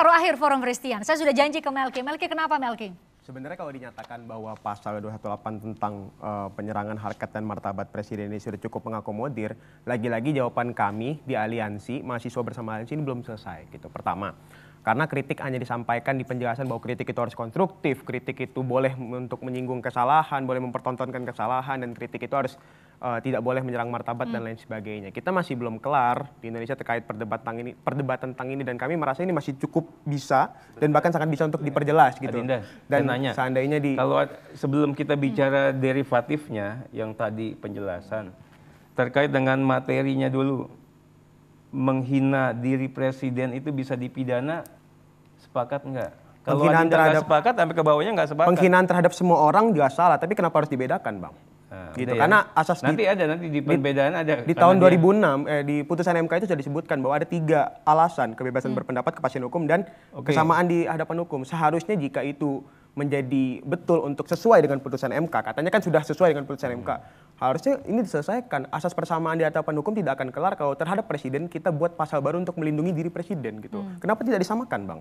taruh akhir forum Kristian. Saya sudah janji ke Melki. Melki kenapa Melki? Sebenarnya kalau dinyatakan bahwa pasal 218 tentang uh, penyerangan harkat dan martabat presiden ini sudah cukup mengakomodir, lagi-lagi jawaban kami di aliansi mahasiswa bersama aliansi ini belum selesai gitu. Pertama, karena kritik hanya disampaikan di penjelasan bahwa kritik itu harus konstruktif, kritik itu boleh untuk menyinggung kesalahan, boleh mempertontonkan kesalahan, dan kritik itu harus uh, tidak boleh menyerang martabat hmm. dan lain sebagainya. Kita masih belum kelar di Indonesia terkait perdebatan ini, perdebatan tentang ini, dan kami merasa ini masih cukup bisa dan bahkan sangat bisa untuk diperjelas gitu. Adinda, dan nanya, seandainya di kalau sebelum kita bicara hmm. derivatifnya yang tadi penjelasan terkait dengan materinya dulu menghina diri presiden itu bisa dipidana sepakat nggak? Kalau penghinaan terhadap sepakat sampai ke bawahnya nggak sepakat. Penghinaan terhadap semua orang juga salah, tapi kenapa harus dibedakan, Bang? Nah, gitu. Ya. Karena asas nanti di, ada nanti di perbedaan di, ada. Di tahun 2006 dia... eh, di putusan MK itu sudah disebutkan bahwa ada tiga alasan kebebasan hmm. berpendapat, kepastian hukum dan okay. kesamaan di hadapan hukum. Seharusnya jika itu menjadi betul untuk sesuai dengan putusan MK. Katanya kan sudah sesuai dengan putusan MK. Harusnya ini diselesaikan. Asas persamaan di hadapan hukum tidak akan kelar kalau terhadap presiden kita buat pasal baru untuk melindungi diri presiden gitu. Hmm. Kenapa tidak disamakan, Bang?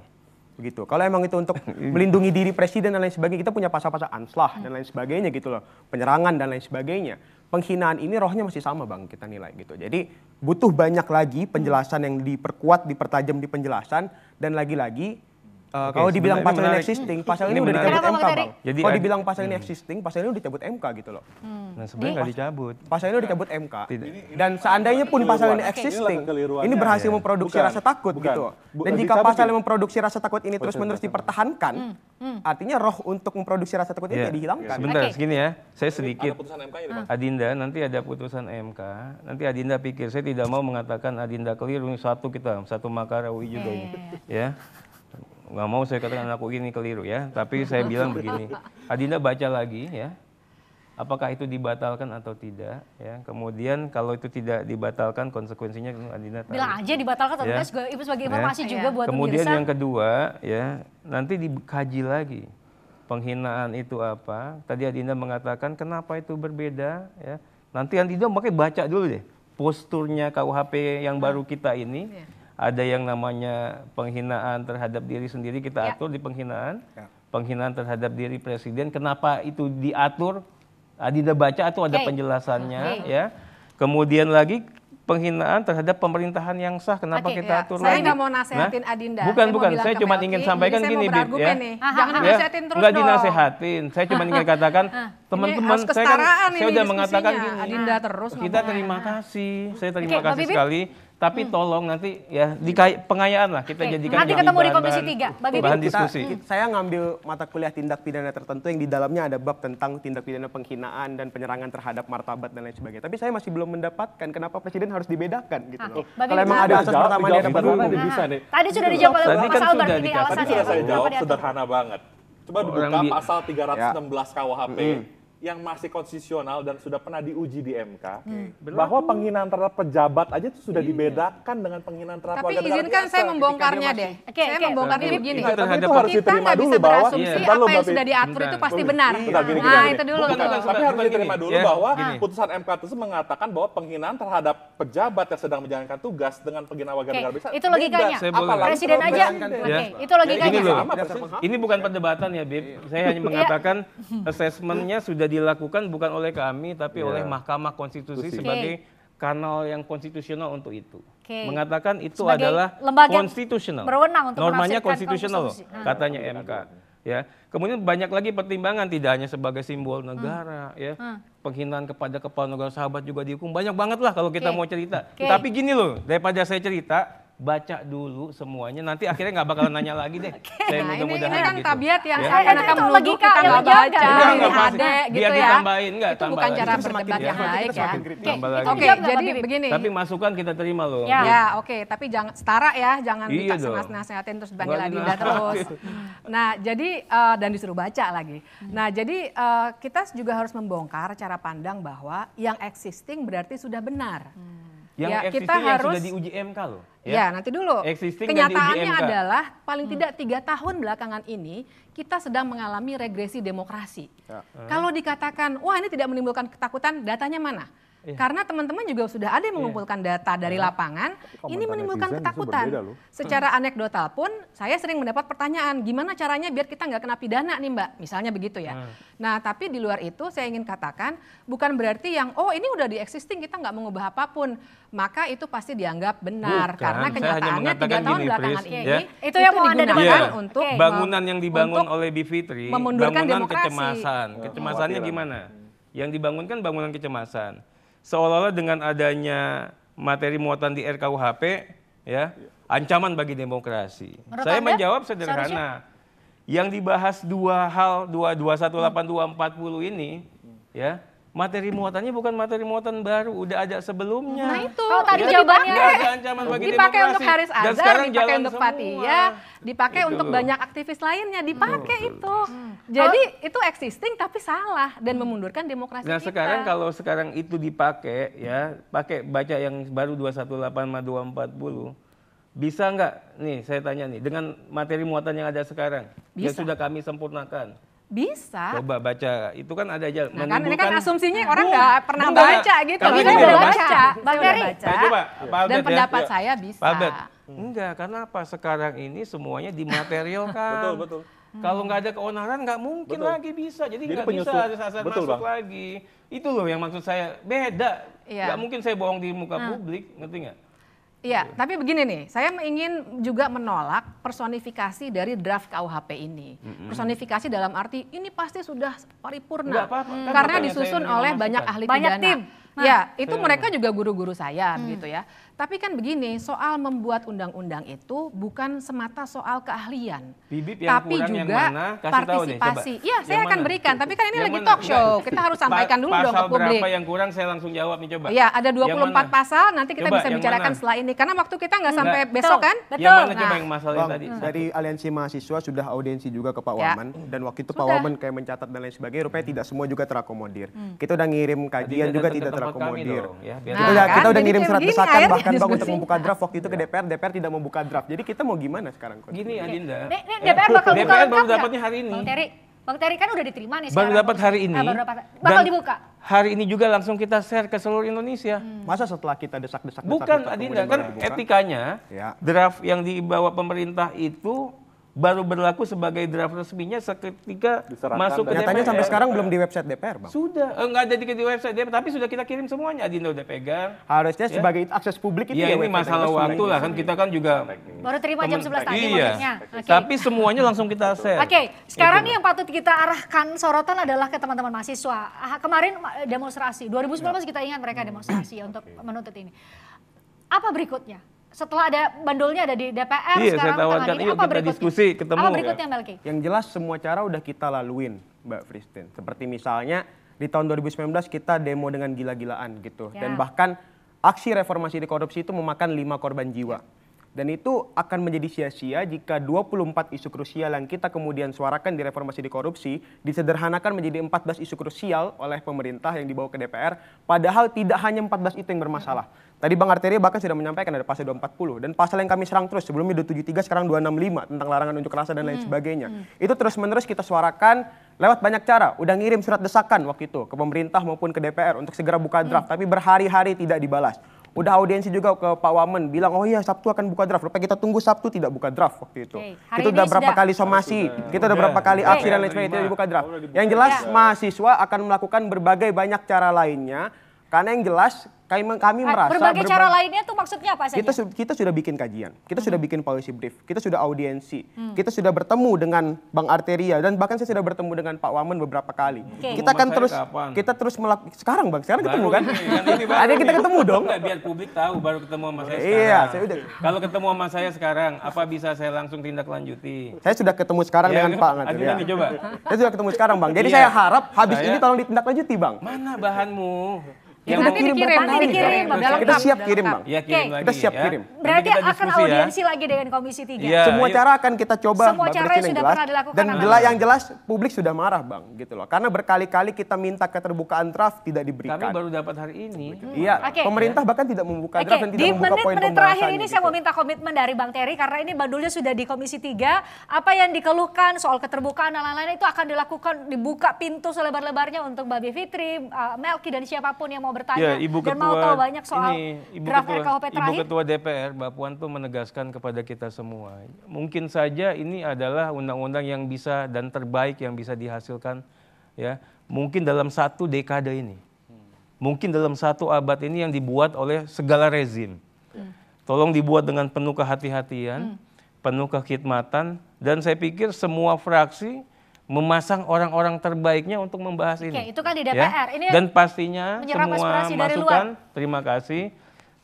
Begitu. Kalau emang itu untuk melindungi diri presiden dan lain sebagainya, kita punya pasal-pasal anslah dan lain sebagainya gitu loh. Penyerangan dan lain sebagainya. Penghinaan ini rohnya masih sama, Bang, kita nilai gitu. Jadi butuh banyak lagi penjelasan yang diperkuat, dipertajam di penjelasan dan lagi-lagi Uh, eh, okay, kalau dibilang pasal ini hmm. existing, pasal ini, udah dicabut MK, Bang. Jadi kalau dibilang pasal ini existing, pasal ini udah dicabut MK gitu loh. Hmm. Nah, sebenarnya nggak dicabut. Pasal ini udah dicabut MK. ini, Dan seandainya pun pasal ini existing, ini, ini berhasil iya. memproduksi bukan, rasa takut bukan. gitu. Dan jika pasal ya? yang memproduksi rasa takut ini oh, terus-menerus dipertahankan, hmm, hmm. artinya roh untuk memproduksi rasa takut ini yeah. dihilangkan. Sebentar, okay. segini ya. Saya sedikit. Adinda, nanti ada putusan MK. Nanti Adinda pikir, saya tidak mau mengatakan Adinda keliru. Satu kita, satu makarawi juga ini. Ya nggak mau saya katakan aku ini keliru ya, tapi saya bilang begini, Adinda baca lagi ya, apakah itu dibatalkan atau tidak ya kemudian kalau itu tidak dibatalkan konsekuensinya kan Adinda tahu. bilang aja dibatalkan atau ya. Kan juga ibu sebagai ya. informasi ya. juga ya. buat kemudian yang kedua ya nanti dikaji lagi penghinaan itu apa tadi Adinda mengatakan kenapa itu berbeda ya nanti Adinda pakai baca dulu deh posturnya KUHP yang baru nah. kita ini iya ada yang namanya penghinaan terhadap diri sendiri kita ya. atur di penghinaan, ya. penghinaan terhadap diri presiden. Kenapa itu diatur? Adinda ah, baca atau ada penjelasannya, okay. ya. Kemudian lagi penghinaan terhadap pemerintahan yang sah. Kenapa okay, kita ya. atur saya lagi? Saya mau nasehatin nah, Adinda. Bukan, saya bukan. Saya cuma ingin sampaikan gini, Bib. Ya. Nih. Jangan ya. nasehatin terus Nggak dinasehatin. Saya cuma ingin katakan, teman-teman, saya kan, saya sudah mengatakan gini. Adinda terus. Kita terima kasih. Saya terima okay, kasih sekali tapi hmm. tolong nanti ya di pengayaan lah kita okay. jadikan nanti ketemu di komisi tiga bahan, bahan diskusi kita, saya ngambil mata kuliah tindak pidana tertentu yang di dalamnya ada bab tentang tindak pidana penghinaan dan penyerangan terhadap martabat dan lain sebagainya tapi saya masih belum mendapatkan kenapa presiden harus dibedakan gitu loh kalau emang ada asas pertama dia dapat dulu bisa nih tadi sudah dijawab oleh Mas kan Albert ini alasannya sudah kan saya jawab sederhana banget coba dibuka pasal 316 KUHP yang masih konstitusional dan sudah pernah diuji di MK hmm. bahwa penghinaan terhadap pejabat aja itu sudah iya. dibedakan dengan penghinaan terhadap Tapi izinkan saya membongkarnya deh. Oke, saya membongkar membongkarnya begini. Kita, tapi itu harus diterima dulu bahwa iya. apa yang, sudah diatur itu pasti iya. benar. nah, itu dulu. dulu. Tapi harus diterima dulu ya, bahwa putusan MK itu mengatakan bahwa penghinaan terhadap pejabat yang sedang menjalankan tugas dengan penghinaan warga negara bisa. Itu logikanya. Presiden aja. Oke, itu logikanya. Ini bukan perdebatan ya, Bib. Saya hanya mengatakan assessmentnya sudah dilakukan bukan oleh kami tapi yeah. oleh Mahkamah Konstitusi okay. sebagai kanal yang konstitusional untuk itu. Okay. Mengatakan itu sebagai adalah konstitusional. Berwenang untuk Normanya konstitusional hmm. katanya MK. Ya. Kemudian banyak lagi pertimbangan tidak hanya sebagai simbol hmm. negara hmm. ya. Hmm. Penghinaan kepada kepala negara sahabat juga dihukum. Banyak banget lah kalau kita okay. mau cerita. Okay. Tapi gini loh, daripada saya cerita baca dulu semuanya nanti akhirnya nggak bakalan nanya lagi deh okay. saya nah, mudah-mudahan gitu. ini kan gitu. tabiat yang ya. saya akan menuduh kita nggak baca iya, nggak ada iya, gitu biar ya ditambahin nggak itu tambah bukan lagi. cara berdebat iya. yang baik ya oke okay, jadi begini tapi masukan kita terima loh ya, ya oke okay. tapi jangan setara ya jangan iya nasehatin terus lagi Dinda terus nah jadi eh, dan disuruh baca lagi nah jadi eh, kita juga harus membongkar cara pandang bahwa yang existing berarti sudah benar yang ya, existing kita yang harus, sudah uji MK loh. Ya, ya nanti dulu. Existing Kenyataannya adalah paling hmm. tidak tiga tahun belakangan ini kita sedang mengalami regresi demokrasi. Ya. Hmm. Kalau dikatakan wah ini tidak menimbulkan ketakutan, datanya mana? Iya. Karena teman-teman juga sudah ada yang iya. mengumpulkan data dari iya. lapangan, ini menimbulkan ketakutan. Secara hmm. anekdotal pun saya sering mendapat pertanyaan, gimana caranya biar kita nggak kena pidana nih Mbak? Misalnya begitu ya. Hmm. Nah tapi di luar itu saya ingin katakan, bukan berarti yang oh ini udah di existing kita nggak mengubah apapun. Maka itu pasti dianggap benar. Bukan, karena kenyataannya tiga tahun gini, belakangan please, ini, ya. itu, itu yang mau Anda digunakan yeah. untuk... Bangunan yang dibangun oleh Bivitri, bangunan demokrasi. kecemasan. Kecemasannya gimana? Yang dibangunkan bangunan kecemasan seolah-olah dengan adanya materi muatan di RKUHP ya ancaman bagi demokrasi. Menurut Saya anda, menjawab sederhana. Seharusnya? Yang dibahas dua hal dua dua satu delapan dua empat puluh ini ya materi muatannya bukan materi muatan baru, udah ada sebelumnya. Nah itu, kalau tadi ya, jawabannya dipakai untuk Haris Azhar, sekarang dipakai untuk Fatia, dipakai gitu untuk banyak aktivis lainnya, dipakai hmm. itu. Hmm. Jadi oh. itu existing tapi salah dan hmm. memundurkan demokrasi nah, kita. sekarang kalau sekarang itu dipakai ya, pakai baca yang baru 218 empat 240 bisa nggak nih saya tanya nih dengan materi muatan yang ada sekarang bisa. yang sudah kami sempurnakan bisa. Coba baca. Itu kan ada aja. Nah, kan, ini kan asumsinya orang nggak uh, pernah enggak. baca gitu. Tapi saya udah baca. baca. Bang Ferry. Baca. Coba, Albert, Dan ya. pendapat ya. saya bisa. Pak Albert. Hmm. Enggak, karena apa? Sekarang ini semuanya dimaterialkan. betul, betul. Kalau nggak ada keonaran nggak mungkin betul. lagi bisa. Jadi nggak bisa ada betul, masuk bang. lagi. Itu loh yang maksud saya. Beda. Iya. Nggak ya. mungkin saya bohong di muka hmm. publik, ngerti nggak? Iya, gitu. tapi begini nih, saya ingin juga menolak personifikasi dari draft KUHP ini. Mm-hmm. Personifikasi dalam arti ini pasti sudah paripurna, apa -apa. Hmm. karena disusun oleh banyak ahli banyak Tim. Ya, itu mereka juga guru-guru saya, hmm. gitu ya. Tapi kan begini, soal membuat undang-undang itu bukan semata soal keahlian, Bibip yang tapi juga yang mana? Kasih partisipasi. Iya, saya akan mana? berikan. Tapi kan ini yang lagi mana? talk show, iya. kita harus sampaikan dulu dong ke publik. Pasal yang kurang saya langsung jawab nih coba. Iya, ada 24 pasal. Nanti kita coba, bisa bicarakan mana? setelah ini karena waktu kita nggak sampai Betul. besok kan? Betul. Yang mana nah. coba yang masalah tadi? Hmm. Dari aliansi mahasiswa sudah audiensi juga ke Pak ya. Waman dan waktu itu sudah. Pak Waman kayak mencatat dan lain sebagainya. Rupanya tidak semua juga terakomodir. Hmm. Kita udah ngirim kajian juga tidak terakomodir. Ya. Nah, kita udah kan ngirim surat desakan bahkan akan bagus untuk membuka draft waktu itu ke DPR, DPR tidak membuka draft. Jadi kita mau gimana sekarang? Coach? Gini Adinda. Nih, DPR bakal buka DPR baru dapatnya hari ini. Bang Terry, Bang kan udah diterima nih sekarang. Baru dapat hari ah, ini. Ah, baru dapat. Bakal dibuka. Hari ini juga langsung kita share ke seluruh Indonesia. Hmm. Masa setelah kita desak-desak Bukan desak, Adinda, kan etikanya ya. draft yang dibawa pemerintah itu baru berlaku sebagai draft resminya seketika Diserahkan masuk ke Nyatanya Katanya sampai sekarang belum di website DPR, Bang. Sudah, enggak eh, ada di, di website DPR, tapi sudah kita kirim semuanya, Adinda udah pegang. Harusnya ya. sebagai akses publik itu ya. ya ini masalah waktu lah, kan kita kan juga... Baru terima jam 11 tadi iya. Okay. Tapi semuanya langsung kita share. Oke, okay. sekarang nih yang patut kita arahkan sorotan adalah ke teman-teman mahasiswa. Ah, kemarin ah, demonstrasi, 2019 ya. kita ingat mereka demonstrasi ya, untuk menuntut ini. Apa berikutnya? setelah ada bandulnya ada di DPR iya, sekarang saya tawarkan, ini, iya, apa kita diskusi ketemu apa ya. berikutnya ya. Melki? Yang jelas semua cara udah kita laluin Mbak Fristin. Seperti misalnya di tahun 2019 kita demo dengan gila-gilaan gitu ya. dan bahkan aksi reformasi di korupsi itu memakan lima korban jiwa. Ya dan itu akan menjadi sia-sia jika 24 isu krusial yang kita kemudian suarakan di reformasi di korupsi disederhanakan menjadi 14 isu krusial oleh pemerintah yang dibawa ke DPR, padahal tidak hanya 14 itu yang bermasalah. Tadi Bang Arteria bahkan sudah menyampaikan ada pasal 240 dan pasal yang kami serang terus sebelumnya 273 sekarang 265 tentang larangan unjuk rasa dan lain hmm. sebagainya. Hmm. Itu terus-menerus kita suarakan lewat banyak cara. Udah ngirim surat desakan waktu itu ke pemerintah maupun ke DPR untuk segera buka draft hmm. tapi berhari-hari tidak dibalas. Udah audiensi juga ke Pak Wamen bilang oh iya Sabtu akan buka draft. Lepas kita tunggu Sabtu tidak buka draft waktu itu. Okay. Hari udah berapa kali somasi, oh, sudah. kita udah, berapa kali aksi dan lain sebagainya tidak dibuka draft. Yang jelas ya. mahasiswa akan melakukan berbagai banyak cara lainnya karena yang jelas kami, kami ah, merasa berbagai cara lainnya tuh maksudnya apa saja? Kita kita sudah bikin kajian, kita hmm. sudah bikin policy brief, kita sudah audiensi, hmm. kita sudah bertemu dengan Bang Arteria dan bahkan saya sudah bertemu dengan Pak Wamen beberapa kali. Okay. Kita akan terus kapan? kita terus melakukan sekarang Bang, sekarang baru ketemu kan? Ada kan kita ketemu dong. Biar publik tahu baru ketemu sama saya iya, sekarang. Iya, saya udah. Kalau ketemu sama saya sekarang, apa bisa saya langsung tindak lanjuti? Saya sudah ketemu sekarang iya dengan kan? Pak Arteria. Nih, ya. coba. Saya sudah ketemu sekarang Bang. Jadi iya. saya harap habis ini tolong ditindak lanjuti Bang. Mana bahanmu? Ya, nanti dikirim, nanti dikirim, nanti dikirim. Kita siap kirim bang. Ya, kirim okay. lagi, kita siap ya. kirim. Berarti kita akan ya. audiensi ya. lagi dengan Komisi 3. Ya, Semua yuk. Iya. cara akan kita coba. Semua bang, cara yang sudah pernah dilakukan. Dan jelas yang jelas publik sudah marah bang, gitu loh. Karena berkali-kali kita minta keterbukaan draft tidak diberikan. Kami baru dapat hari ini. Iya. Hmm, okay. Pemerintah bahkan tidak membuka draft okay. dan tidak Di membuka poin menit terakhir ini gitu. saya mau minta komitmen dari Bang Terry karena ini bandulnya sudah di Komisi 3. Apa yang dikeluhkan soal keterbukaan dan lain-lain itu akan dilakukan dibuka pintu selebar-lebarnya untuk Mbak Fitri, eh, Melki dan siapapun yang mau mau bertanya ya, Ibu Ketua, dan mau tahu banyak soal ini, Ibu draft Ketua, RKUP terakhir. Ibu Ketua DPR Mbak Puan tuh menegaskan kepada kita semua, mungkin saja ini adalah undang-undang yang bisa dan terbaik yang bisa dihasilkan ya mungkin dalam satu dekade ini. Mungkin dalam satu abad ini yang dibuat oleh segala rezim. Hmm. Tolong dibuat dengan penuh kehati-hatian, hmm. penuh kekhidmatan, dan saya pikir semua fraksi memasang orang-orang terbaiknya untuk membahas Oke, ini. itu kan di DPR. Ya? Ini Dan pastinya semua masukan, terima kasih.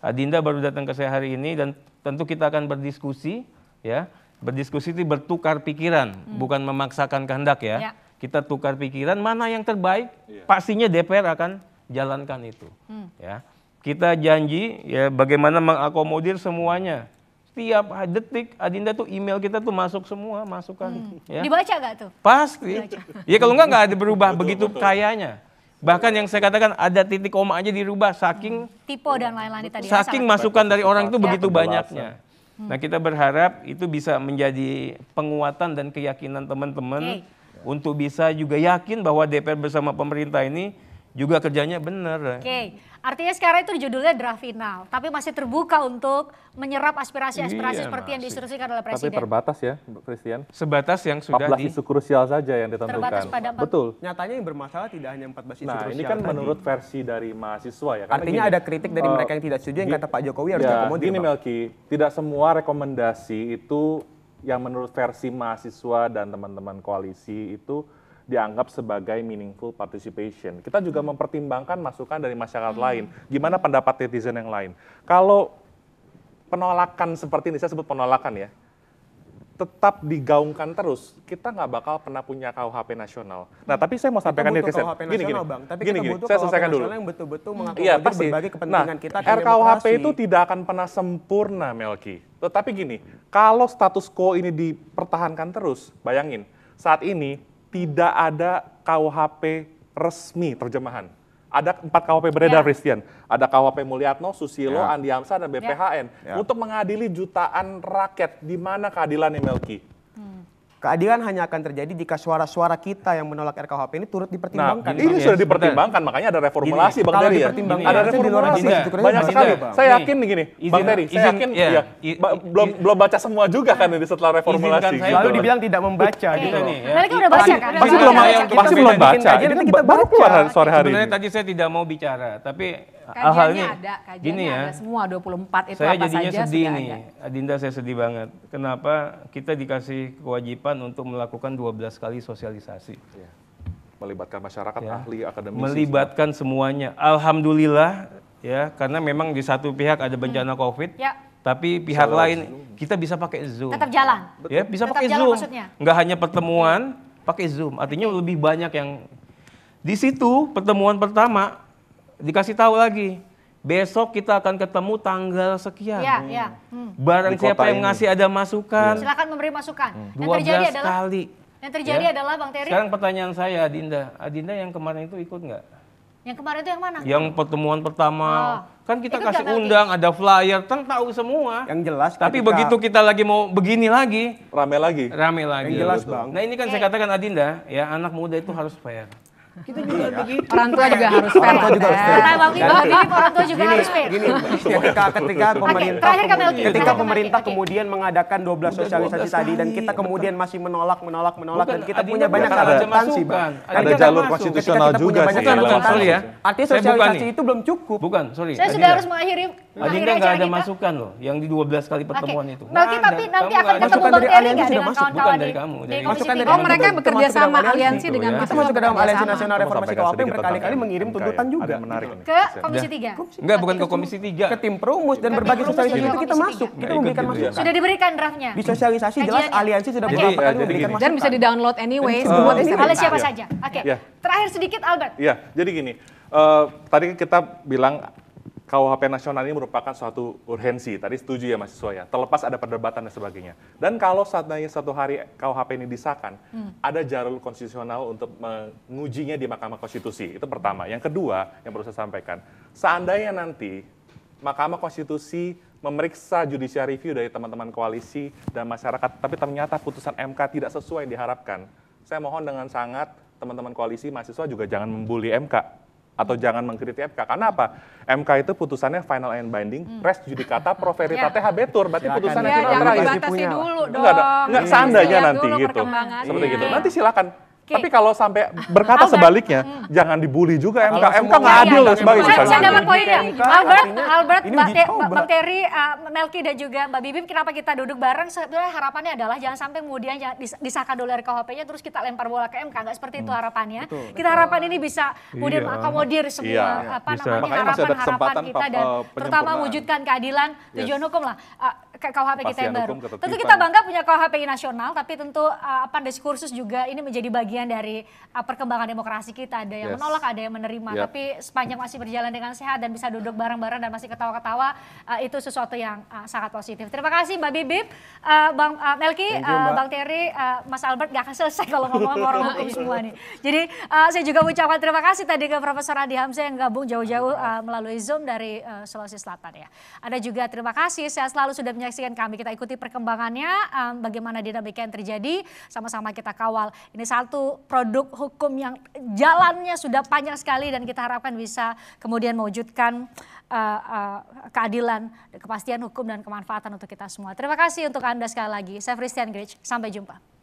Adinda baru datang ke saya hari ini dan tentu kita akan berdiskusi ya. Berdiskusi itu bertukar pikiran, hmm. bukan memaksakan kehendak ya. ya. Kita tukar pikiran mana yang terbaik, ya. pastinya DPR akan jalankan itu. Hmm. Ya. Kita janji ya bagaimana mengakomodir semuanya setiap detik adinda tuh email kita tuh masuk semua masukan hmm. ya. dibaca gak tuh pasti dibaca. ya kalau enggak nggak ada berubah betul, begitu betul. kayanya bahkan yang saya katakan ada titik koma aja dirubah saking hmm. tipe dan lain-lain tadi saking masukan dari orang itu ya. begitu banyaknya hmm. nah kita berharap itu bisa menjadi penguatan dan keyakinan teman-teman okay. untuk bisa juga yakin bahwa DPR bersama pemerintah ini juga kerjanya bener. Oke, okay. artinya sekarang itu judulnya draft final, tapi masih terbuka untuk menyerap aspirasi-aspirasi iya, seperti masih. yang diinstruksikan oleh Presiden. Tapi terbatas ya, Christian. Sebatas yang sudah 14 di... isu krusial saja yang ditentukan. Terbatas pada 4... Betul. Nyatanya yang bermasalah tidak hanya 14 isu nah, krusial. Nah, ini kan tadi. menurut versi dari mahasiswa ya. Karena Artinya gini, ada kritik dari uh, mereka yang tidak setuju yang kata Pak Jokowi harus ya, dikomodir. Gini Melki, tidak semua rekomendasi itu yang menurut versi mahasiswa dan teman-teman koalisi itu dianggap sebagai meaningful participation. Kita juga hmm. mempertimbangkan masukan dari masyarakat hmm. lain, gimana pendapat netizen yang lain. Kalau penolakan seperti ini, saya sebut penolakan ya, tetap digaungkan terus, kita nggak bakal pernah punya KUHP nasional. Nah, tapi saya mau sampaikan ini ke nasional, gini, gini. Bang. Tapi gini, kita butuh saya selesaikan dulu. yang betul-betul iya, mengakomodir ya, berbagai nah, kepentingan nah, kita. Ke RKUHP demokrasi. itu tidak akan pernah sempurna, Melki. Tetapi gini, kalau status quo ini dipertahankan terus, bayangin, saat ini tidak ada KUHP resmi terjemahan. Ada empat KUHP beredar, yeah. Christian. Ada KUHP Mulyatno, Susilo, yeah. Andi Amsa, dan ya. BPHN. Yeah. Untuk mengadili jutaan rakyat, di mana keadilan Melki? Keadilan hanya akan terjadi jika suara-suara kita yang menolak RKUHP ini turut dipertimbangkan. Nah, ini bang. Iya. sudah dipertimbangkan, makanya ada reformulasi gini, Bang Terry ya. Ada reformulasi banyak sekali. Saya yakin gini, Bang Terry, saya yakin ya, belum belum baca semua juga kan ini setelah reformulasi. Gitu. Lalu dibilang tidak membaca gitu. Nih, ya. Mereka udah baca kan? Pasti belum kan baca. Pasti belum baru keluar sore hari ini. Sebenarnya tadi saya tidak mau bicara, tapi Iya. Kajiannya ada, kajiannya gini ya, ada semua 24 itu saya apa jadinya saja sedih nih, ada. Dinda saya sedih banget. Kenapa kita dikasih kewajiban untuk melakukan 12 kali sosialisasi? Ya. Melibatkan masyarakat, ya. ahli, akademisi. Melibatkan semuanya. Alhamdulillah ya, karena memang di satu pihak ada bencana hmm. COVID. Ya tapi pihak Salah lain Zoom. kita bisa pakai Zoom. Tetap jalan. Ya, bisa Tetap pakai jalan Zoom. Maksudnya. Nggak hanya pertemuan, pakai Zoom. Artinya lebih banyak yang di situ pertemuan pertama dikasih tahu lagi besok kita akan ketemu tanggal sekian. Ya, hmm. ya. Hmm. Barang siapa yang ngasih ada masukan. Ya. Silakan memberi masukan. Hmm. Yang terjadi adalah kali. Yang terjadi ya. adalah Bang Terry. Sekarang pertanyaan saya Adinda, Adinda yang kemarin itu ikut nggak? Yang kemarin itu yang mana? Yang pertemuan pertama. Oh. Kan kita ikut kasih undang, lagi? ada flyer, kan tahu semua. Yang jelas. Kan Tapi ketika... begitu kita lagi mau begini lagi. Rame lagi. Rame lagi. Yang jelas Bang. Nah ini kan saya katakan Adinda, ah, ya anak muda itu harus fair. Kita juga iya. begitu. Orang tua juga harus fair. Orang tua juga harus fair. Kata Bang ini orang tua juga harus fair. Gini, ketika ketika pemerintah ketika pemerintah kemudian mengadakan 12 sosialisasi tadi dan kita kemudian masih menolak menolak menolak dan kita punya banyak catatan sih, Bang. Ada jalur konstitusional juga sih. Bukan, sorry ya. Artinya sosialisasi itu belum cukup. Bukan, sorry. Saya sudah harus mengakhiri Adinda nggak ada masukan loh yang di 12 kali pertemuan itu. Nanti tapi nanti akan ketemu Bang Terry nggak dengan kawan-kawan dari kamu. Oh, mereka bekerja sama aliansi dengan masukan dalam aliansi nasional Nasional Reformasi KUHP berkali-kali mengirim tuntutan juga. menarik iya. Ke Komisi tiga. Enggak, bukan ke Komisi tiga, Ke tim perumus dan berbagai sosialisasi itu kita masuk. Kita memberikan gitu masukan. Sudah diberikan draftnya? Di sosialisasi jelas aliansi sudah berapa kali memberikan Dan bisa di-download anyway anyways. Oleh siapa saja. Oke, iya. terakhir sedikit Albert. Iya, jadi gini. Eh, tadi kita bilang KUHP nasional ini merupakan suatu urgensi. Tadi setuju ya mahasiswa ya, terlepas ada perdebatan dan sebagainya. Dan kalau saatnya satu hari KUHP ini disahkan, hmm. ada jalur konstitusional untuk mengujinya di Mahkamah Konstitusi. Itu pertama. Yang kedua yang perlu saya sampaikan, seandainya nanti Mahkamah Konstitusi memeriksa judicial review dari teman-teman koalisi dan masyarakat, tapi ternyata putusan MK tidak sesuai yang diharapkan. Saya mohon dengan sangat teman-teman koalisi mahasiswa juga jangan membuli MK atau jangan mengkritik MK. Karena apa? MK itu putusannya final and binding, hmm. res judicata pro veritate ya. habetur, berarti silakan. putusannya ya, final terakhir. Ya, jangan dibatasi dulu dong. Enggak ada. Enggak seandainya nanti gitu. Seperti iya. gitu. Nanti silakan Okay. Tapi kalau sampai ah, ah. berkata Albert, sebaliknya, mm. jangan dibully juga ya, MK. MK nggak adil loh ya, sebagainya. Saya dapat poinnya. Kan Albert, Albert, Mbak Terry, eh, Melki dan juga Mbak Bibim, kenapa kita duduk bareng? Sebenarnya harapannya adalah jangan sampai kemudian disahkan dulu RKHP-nya, terus kita lempar bola ke MK. Nggak seperti itu hmm. harapannya. kita harapan ini bisa kemudian mengakomodir iya. semua iya. apa namanya harapan-harapan kita dan eh, terutama wujudkan keadilan tujuan hukum lah. Eh, KUHP kita yang baru. Tentu kita bangga punya KUHP nasional, tapi tentu apa diskursus juga ini menjadi bagian bagian dari uh, perkembangan demokrasi kita. Ada yang yes. menolak, ada yang menerima. Yep. Tapi sepanjang masih berjalan dengan sehat dan bisa duduk bareng-bareng dan masih ketawa-ketawa, uh, itu sesuatu yang uh, sangat positif. Terima kasih Mbak Bibip, uh, Bang uh, Melki, you, uh, Bang Terry, uh, Mas Albert gak akan selesai kalau ngomong orang hukum semua nih. Jadi uh, saya juga mengucapkan terima kasih tadi ke Profesor Adi Hamzah yang gabung jauh-jauh uh, melalui Zoom dari uh, Sulawesi Selatan ya. Ada juga terima kasih, saya selalu sudah menyaksikan kami. Kita ikuti perkembangannya, um, bagaimana dinamika yang terjadi, sama-sama kita kawal. Ini satu produk hukum yang jalannya sudah panjang sekali dan kita harapkan bisa kemudian mewujudkan uh, uh, keadilan, kepastian hukum dan kemanfaatan untuk kita semua. Terima kasih untuk Anda sekali lagi. Saya Christian Grich, sampai jumpa.